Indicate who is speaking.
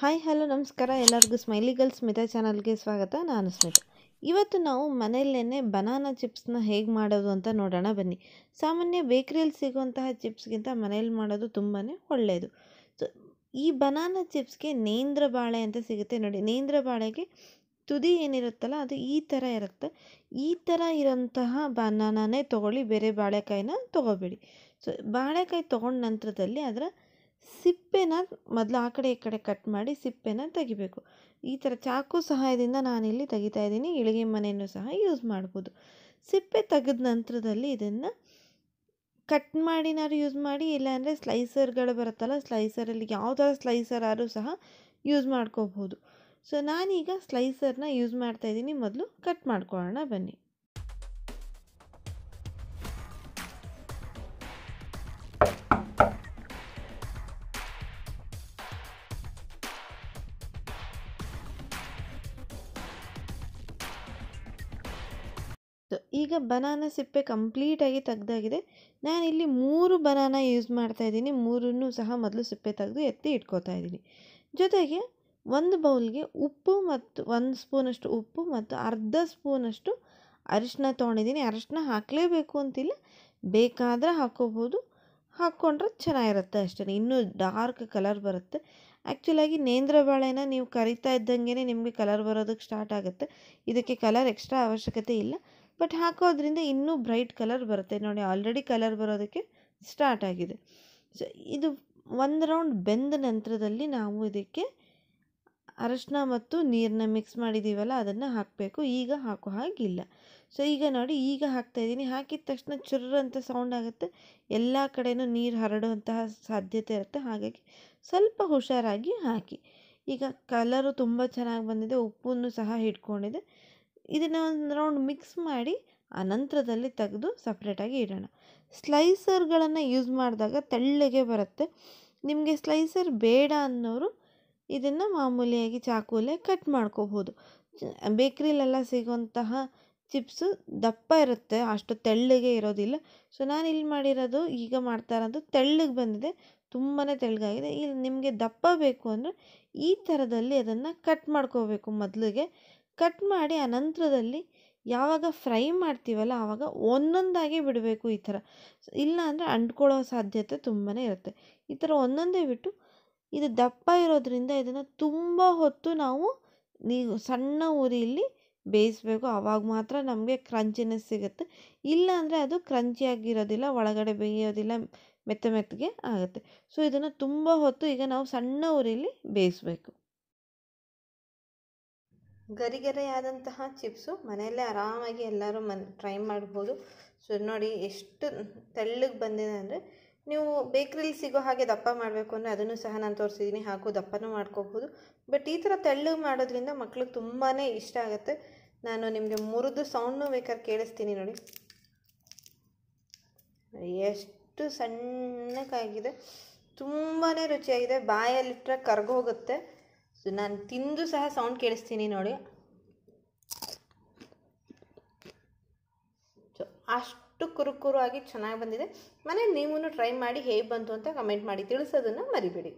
Speaker 1: hi hello ನಮಸ್ಕಾರ ಎಲ್ಲರಿಗೂ smiley girl Smita ಚಾನಲ್ಗೆ ಸ್ವಾಗತ ನಾನು ಸ್ಮಿತಾ ಇವತ್ತು ನಾವು ಮನೆಯಲ್ಲೇ ಬನಾನಾ ಚಿಪ್ಸ್ನ ಹೇಗೆ ಮಾಡೋದು ಅಂತ ನೋಡೋಣ ಬನ್ನಿ ಸಾಮಾನ್ಯ ಬೇಕ್ರಿಯಲ್ಲಿ ಸಿಗುವಂತಹ ಚಿಪ್ಸ್ಗಿಂತ ಮನೇಲಿ ಮಾಡೋದು ತುಂಬಾ ಒಳ್ಳೆಯದು ಸೊ ಈ ಬನಾನಾ ಚಿಪ್ಸ್ಗೆ ನೇಂದ್ರ ಬಾಳೆ ಅಂತ ಸಿಗುತ್ತೆ ನೋಡಿ ನೇಂದ್ರ ಬಾಳೆಗೆ ತುದಿ ಏನಿರುತ್ತಲ್ಲ ಅದು ಈ ಥರ ಇರುತ್ತೆ ಈ ಥರ ಇರೋಂತಹ ಬನಾನೇ ತೊಗೊಳ್ಳಿ ಬೇರೆ ಬಾಳೆಕಾಯಿನ ತೊಗೋಬೇಡಿ ಸೊ ಬಾಳೆಕಾಯಿ ತೊಗೊಂಡ ನಂತರದಲ್ಲಿ ಅದರ ಸಿಪ್ಪೆನ ಮೊದಲು ಆ ಕಡೆ ಈ ಕಡೆ ಕಟ್ ಮಾಡಿ ಸಿಪ್ಪೆನ ತೆಗಿಬೇಕು ಈ ಥರ ಚಾಕು ಸಹಾಯದಿಂದ ನಾನಿಲ್ಲಿ ತೆಗಿತಾ ಇದ್ದೀನಿ ಇಳಿಗೆ ಮನೆಯನ್ನು ಸಹ ಯೂಸ್ ಮಾಡ್ಬೋದು ಸಿಪ್ಪೆ ತೆಗೆದ ನಂತರದಲ್ಲಿ ಇದನ್ನು ಕಟ್ ಮಾಡಿನಾದ್ರು ಯೂಸ್ ಮಾಡಿ ಇಲ್ಲಾಂದರೆ ಸ್ಲೈಸರ್ಗಳು ಬರುತ್ತಲ್ಲ ಸ್ಲೈಸರಲ್ಲಿ ಯಾವ ಥರ ಸ್ಲೈಸರ್ ಆದರೂ ಸಹ ಯೂಸ್ ಮಾಡ್ಕೋಬೋದು ಸೊ ನಾನೀಗ ಸ್ಲೈಸರ್ನ ಯೂಸ್ ಮಾಡ್ತಾಯಿದ್ದೀನಿ ಮೊದಲು ಕಟ್ ಮಾಡ್ಕೊಳ್ಳೋಣ ಬನ್ನಿ ಈಗ ಬನಾನ ಸಿಪ್ಪೆ ಕಂಪ್ಲೀಟಾಗಿ ತೆಗ್ದಾಗಿದೆ ನಾನಿಲ್ಲಿ ಮೂರು ಬನಾನ ಯೂಸ್ ಮಾಡ್ತಾಯಿದ್ದೀನಿ ಮೂರನ್ನು ಸಹ ಮೊದಲು ಸಿಪ್ಪೆ ತೆಗೆದು ಎತ್ತಿ ಇಟ್ಕೋತಾ ಇದ್ದೀನಿ ಜೊತೆಗೆ ಒಂದು ಬೌಲ್ಗೆ ಉಪ್ಪು ಮತ್ತು ಒಂದು ಸ್ಪೂನಷ್ಟು ಉಪ್ಪು ಮತ್ತು ಅರ್ಧ ಸ್ಪೂನಷ್ಟು ಅರಿಶಿನ ತೊಗೊಂಡಿದ್ದೀನಿ ಅರಿಶಿನ ಹಾಕಲೇಬೇಕು ಅಂತಿಲ್ಲ ಬೇಕಾದರೆ ಹಾಕ್ಕೋಬೋದು ಹಾಕ್ಕೊಂಡ್ರೆ ಚೆನ್ನಾಗಿರುತ್ತೆ ಅಷ್ಟೇ ಇನ್ನೂ ಡಾರ್ಕ್ ಕಲರ್ ಬರುತ್ತೆ ಆ್ಯಕ್ಚುಲಾಗಿ ನೇಂದ್ರ ಬಾಳೆನ ನೀವು ಕರಿತಾ ಇದ್ದಂಗೆ ನಿಮಗೆ ಕಲರ್ ಬರೋದಕ್ಕೆ ಸ್ಟಾರ್ಟ್ ಆಗುತ್ತೆ ಇದಕ್ಕೆ ಕಲರ್ ಎಕ್ಸ್ಟ್ರಾ ಅವಶ್ಯಕತೆ ಇಲ್ಲ ಬಟ್ ಹಾಕೋದ್ರಿಂದ ಇನ್ನೂ ಬ್ರೈಟ್ ಕಲರ್ ಬರುತ್ತೆ ನೋಡಿ ಆಲ್ರೆಡಿ ಕಲರ್ ಬರೋದಕ್ಕೆ ಸ್ಟಾರ್ಟ್ ಆಗಿದೆ ಸೊ ಇದು ಒಂದು ರೌಂಡ್ ಬೆಂದ ನಂತರದಲ್ಲಿ ನಾವು ಇದಕ್ಕೆ ಅರಶಿನ ಮತ್ತು ನೀರನ್ನ ಮಿಕ್ಸ್ ಮಾಡಿದ್ದೀವಲ್ಲ ಅದನ್ನು ಹಾಕಬೇಕು ಈಗ ಹಾಕೋ ಹಾಗಿಲ್ಲ ಸೊ ಈಗ ನೋಡಿ ಈಗ ಇದ್ದೀನಿ ಹಾಕಿದ ತಕ್ಷಣ ಚುರ್ರ ಅಂತ ಸೌಂಡ್ ಆಗುತ್ತೆ ಎಲ್ಲ ಕಡೆಯೂ ನೀರು ಹರಡುವಂತಹ ಸಾಧ್ಯತೆ ಇರುತ್ತೆ ಹಾಗಾಗಿ ಸ್ವಲ್ಪ ಹುಷಾರಾಗಿ ಹಾಕಿ ಈಗ ಕಲರು ತುಂಬ ಚೆನ್ನಾಗಿ ಬಂದಿದೆ ಉಪ್ಪನ್ನು ಸಹ ಹಿಡ್ಕೊಂಡಿದೆ ಇದನ್ನು ಒಂದು ರೌಂಡ್ ಮಿಕ್ಸ್ ಮಾಡಿ ಅನಂತರದಲ್ಲಿ ತೆಗೆದು ಸಪ್ರೇಟಾಗಿ ಇಡೋಣ ಸ್ಲೈಸರ್ಗಳನ್ನು ಯೂಸ್ ಮಾಡಿದಾಗ ತೆಳ್ಳಗೆ ಬರುತ್ತೆ ನಿಮಗೆ ಸ್ಲೈಸರ್ ಬೇಡ ಅನ್ನೋರು ಇದನ್ನು ಮಾಮೂಲಿಯಾಗಿ ಚಾಕುಲೇ ಕಟ್ ಮಾಡ್ಕೋಬೋದು ಬೇಕ್ರಿಲೆಲ್ಲ ಸಿಗುವಂತಹ ಚಿಪ್ಸು ದಪ್ಪ ಇರುತ್ತೆ ಅಷ್ಟು ತೆಳ್ಳಗೆ ಇರೋದಿಲ್ಲ ಸೊ ನಾನು ಇಲ್ಲಿ ಮಾಡಿರೋದು ಈಗ ಮಾಡ್ತಾ ಇರೋದು ತೆಳ್ಳಗೆ ಬಂದಿದೆ ತುಂಬಾ ತೆಳ್ಳಗಾಗಿದೆ ಇಲ್ಲಿ ನಿಮಗೆ ದಪ್ಪ ಬೇಕು ಅಂದರೆ ಈ ಥರದಲ್ಲಿ ಅದನ್ನು ಕಟ್ ಮಾಡ್ಕೋಬೇಕು ಮೊದಲಿಗೆ ಕಟ್ ಮಾಡಿ ಅನಂತರದಲ್ಲಿ ಯಾವಾಗ ಫ್ರೈ ಮಾಡ್ತೀವಲ್ಲ ಆವಾಗ ಒಂದೊಂದಾಗಿ ಬಿಡಬೇಕು ಈ ಥರ ಇಲ್ಲ ಅಂದರೆ ಅಂಟ್ಕೊಳ್ಳೋ ಸಾಧ್ಯತೆ ತುಂಬಾ ಇರುತ್ತೆ ಈ ಥರ ಒಂದೊಂದೇ ಬಿಟ್ಟು ಇದು ದಪ್ಪ ಇರೋದರಿಂದ ಇದನ್ನು ತುಂಬ ಹೊತ್ತು ನಾವು ನೀವು ಸಣ್ಣ ಉರಿಯಲ್ಲಿ ಬೇಯಿಸಬೇಕು ಆವಾಗ ಮಾತ್ರ ನಮಗೆ ಕ್ರಂಚಿನೆಸ್ ಸಿಗುತ್ತೆ ಇಲ್ಲ ಅಂದರೆ ಅದು ಕ್ರಂಚಿಯಾಗಿರೋದಿಲ್ಲ ಒಳಗಡೆ ಬೇಯೋದಿಲ್ಲ ಮೆತ್ತ ಮೆತ್ತಗೆ ಆಗುತ್ತೆ ಸೊ ಇದನ್ನು ತುಂಬ ಹೊತ್ತು ಈಗ ನಾವು ಸಣ್ಣ ಉರಿಯಲ್ಲಿ ಬೇಯಿಸಬೇಕು ಗರಿಗರೆಯಾದಂತಹ ಚಿಪ್ಸು ಮನೆಯಲ್ಲೇ ಆರಾಮಾಗಿ ಎಲ್ಲರೂ ಮನ್ ಟ್ರೈ ಮಾಡ್ಬೋದು ಸೊ ನೋಡಿ ಎಷ್ಟು ತೆಳ್ಳಗೆ ಬಂದಿದೆ ಅಂದರೆ ನೀವು ಬೇಕ್ರಿಲಿ ಸಿಗೋ ಹಾಗೆ ದಪ್ಪ ಮಾಡಬೇಕು ಅಂದರೆ ಅದನ್ನು ಸಹ ನಾನು ತೋರಿಸಿದ್ದೀನಿ ಹಾಗೂ ದಪ್ಪನೂ ಮಾಡ್ಕೋಬೋದು ಬಟ್ ಈ ಥರ ತೆಳ್ಳಗೆ ಮಾಡೋದ್ರಿಂದ ಮಕ್ಳಿಗೆ ತುಂಬಾ ಇಷ್ಟ ಆಗುತ್ತೆ ನಾನು ನಿಮಗೆ ಮುರಿದು ಸೌಂಡ್ನೂ ಬೇಕಾದ್ರೆ ಕೇಳಿಸ್ತೀನಿ ನೋಡಿ ಎಷ್ಟು ಸಣ್ಣಕ್ಕಾಗಿದೆ ತುಂಬಾ ರುಚಿಯಾಗಿದೆ ಬಾಯಲ್ಲಿಟ್ಟರೆ ಕರ್ಗೋಗುತ್ತೆ ನಾನು ತಿಂದು ಸಹ ಸೌಂಡ್ ಕೇಳಿಸ್ತೀನಿ ನೋಡಿ ಸೊ ಅಷ್ಟು ಕುರುಕುರು ಆಗಿ ಚೆನ್ನಾಗಿ ಬಂದಿದೆ ಮನೆ ನೀವು ಟ್ರೈ ಮಾಡಿ ಹೇಗೆ ಬಂತು ಅಂತ ಕಮೆಂಟ್ ಮಾಡಿ ತಿಳಿಸೋದನ್ನು ಮರಿಬೇಡಿ